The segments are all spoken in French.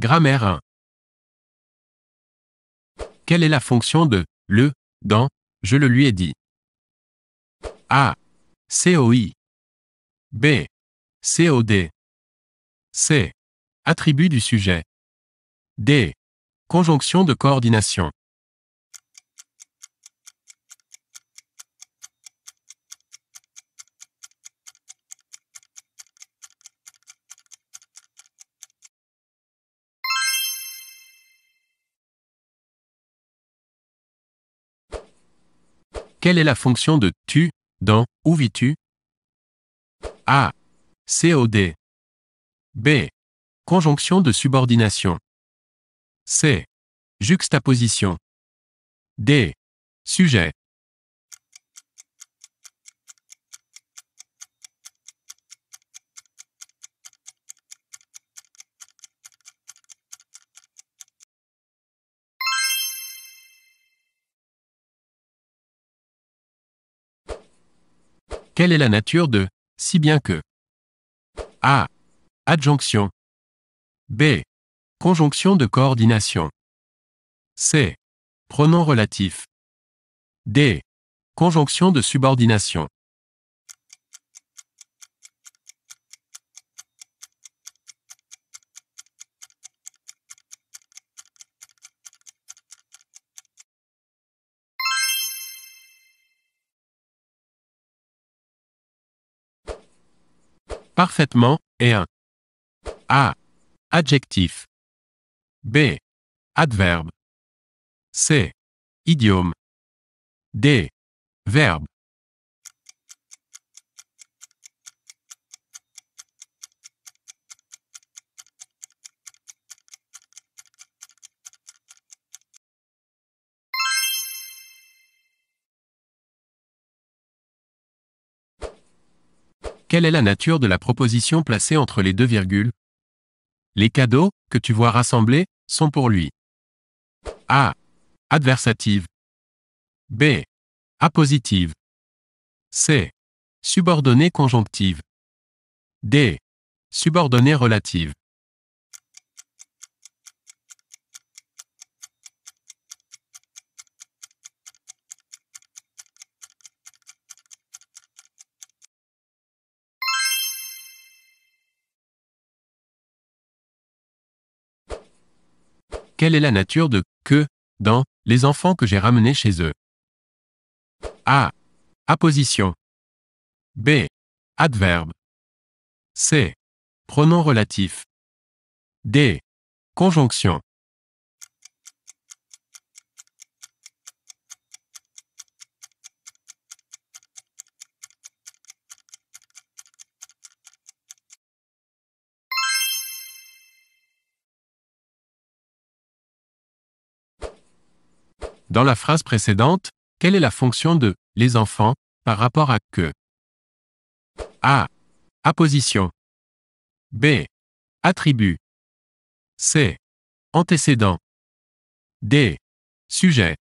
Grammaire 1. Quelle est la fonction de le dans je le lui ai dit A. COI. B. COD. C. Attribut du sujet. D. Conjonction de coordination. Quelle est la fonction de tu dans où vis-tu A. COD. B. Conjonction de subordination. C. Juxtaposition. D. Sujet. Quelle est la nature de si bien que A. Adjonction. B. Conjonction de coordination. C. Pronom relatif. D. Conjonction de subordination. Parfaitement et un A. Adjectif. B. Adverbe. C. Idiome. D. Verbe. Quelle est la nature de la proposition placée entre les deux virgules Les cadeaux, que tu vois rassemblés, sont pour lui. A. Adversative. B. Appositive. C. Subordonnée conjonctive. D. Subordonnée relative. Quelle est la nature de que dans les enfants que j'ai ramenés chez eux A. Apposition. B. Adverbe. C. Pronom relatif. D. Conjonction. Dans la phrase précédente, quelle est la fonction de les enfants par rapport à que A. Apposition. B. Attribut. C. Antécédent. D. Sujet.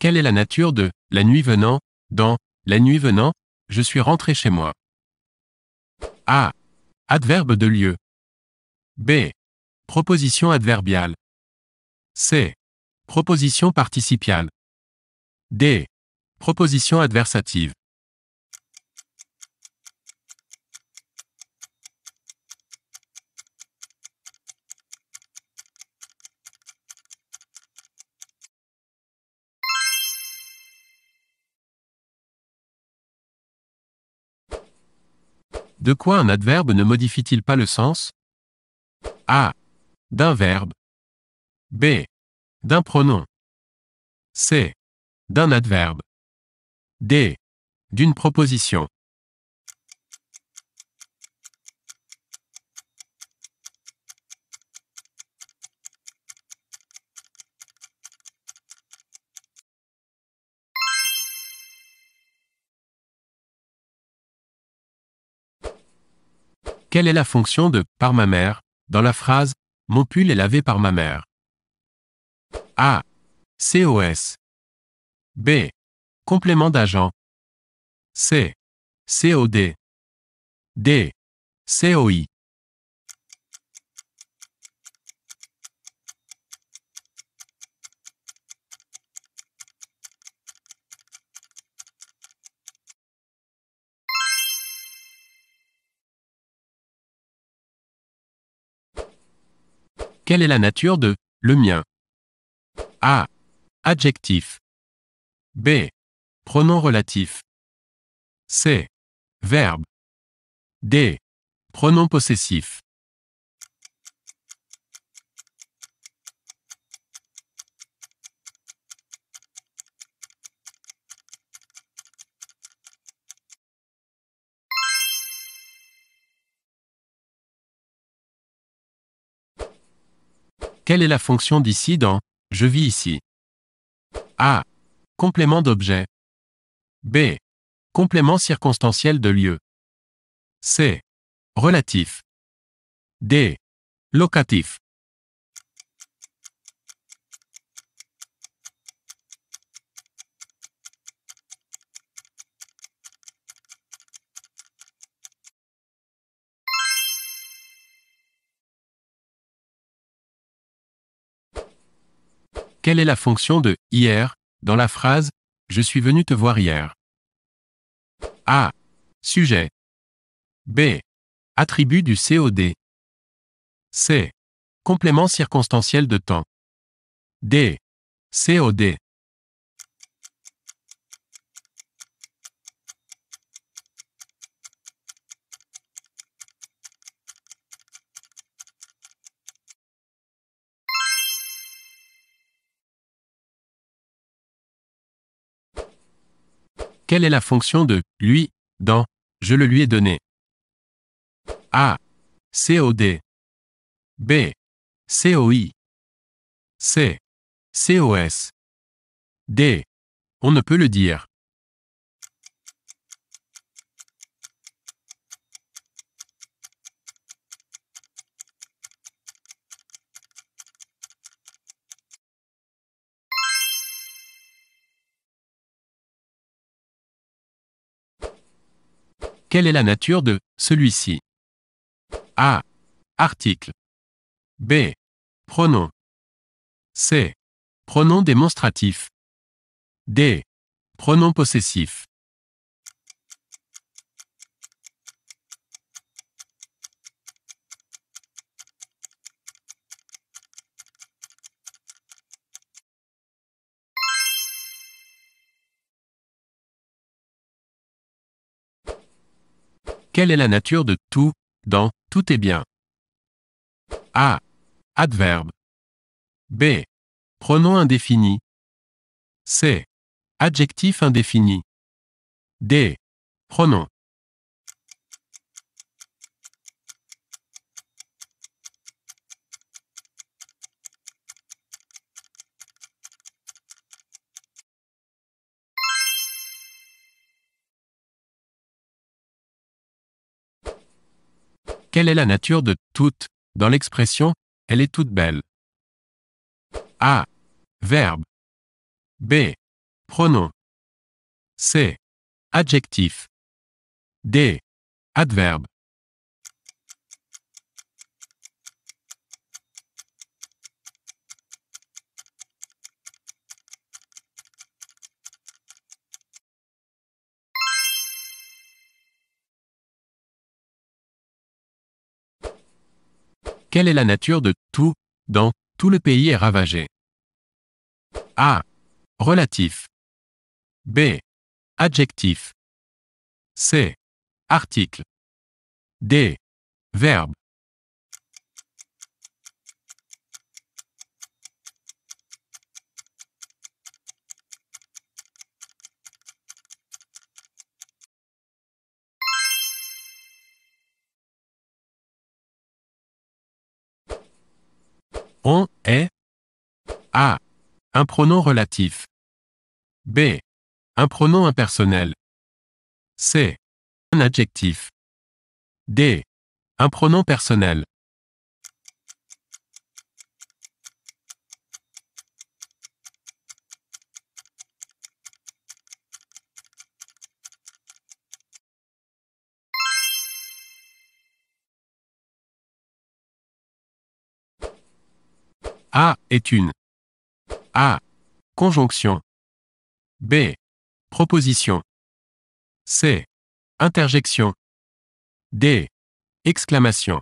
Quelle est la nature de La nuit venant Dans La nuit venant, je suis rentré chez moi. A. Adverbe de lieu. B. Proposition adverbiale. C. Proposition participiale. D. Proposition adversative. De quoi un adverbe ne modifie-t-il pas le sens A. D'un verbe. B. D'un pronom. C. D'un adverbe. D. D'une proposition. Quelle est la fonction de par ma mère dans la phrase Mon pull est lavé par ma mère A. COS. B. Complément d'agent. C. COD. D. COI. Quelle est la nature de le mien A. Adjectif. B. Pronom relatif. C. Verbe. D. Pronom possessif. Quelle est la fonction d'ici dans Je vis ici A. Complément d'objet. B. Complément circonstanciel de lieu. C. Relatif. D. Locatif. Quelle est la fonction de hier dans la phrase Je suis venu te voir hier A. Sujet. B. Attribut du COD. C. Complément circonstanciel de temps. D. COD. Quelle est la fonction de lui dans je le lui ai donné A. COD. B. COI. C. COS. D. On ne peut le dire. Quelle est la nature de celui-ci A. Article. B. Pronom. C. Pronom démonstratif. D. Pronom possessif. Quelle est la nature de tout, dans, tout est bien A. Adverbe. B. Pronom indéfini. C. Adjectif indéfini. D. Pronom. Quelle est la nature de toute Dans l'expression, elle est toute belle. A. Verbe. B. Pronom. C. Adjectif. D. Adverbe. Quelle est la nature de tout, dans, tout le pays est ravagé A. Relatif. B. Adjectif. C. Article. D. Verbe. A. Un pronom relatif. B. Un pronom impersonnel. C. Un adjectif. D. Un pronom personnel. A est une. A. Conjonction. B. Proposition. C. Interjection. D. Exclamation.